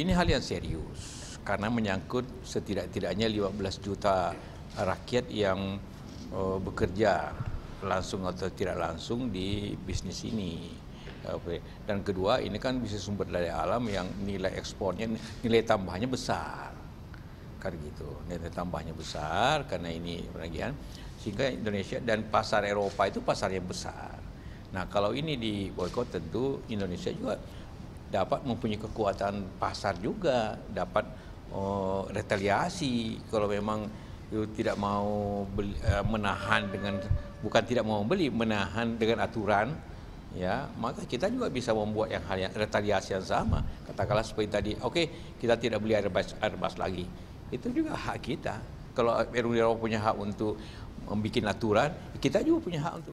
Ini hal yang serius karena menyangkut setidak-tidaknya 15 juta rakyat yang uh, bekerja langsung atau tidak langsung di bisnis ini. Dan kedua, ini kan bisnis sumber daya alam yang nilai ekspornya, nilai tambahnya besar. Kan gitu, nilai tambahnya besar karena ini bagian sehingga Indonesia dan pasar Eropa itu pasar yang besar. Nah, kalau ini di boykot tentu Indonesia juga dapat mempunyai kekuatan pasar juga, dapat uh, retaliasi kalau memang itu tidak mau beli, uh, menahan dengan bukan tidak mau membeli, menahan dengan aturan ya, maka kita juga bisa membuat yang hal yang retaliasi yang sama. Katakanlah seperti tadi, oke, okay, kita tidak beli Airbus Airbus lagi. Itu juga hak kita. Kalau Uni Eropa punya hak untuk membuat aturan, kita juga punya hak untuk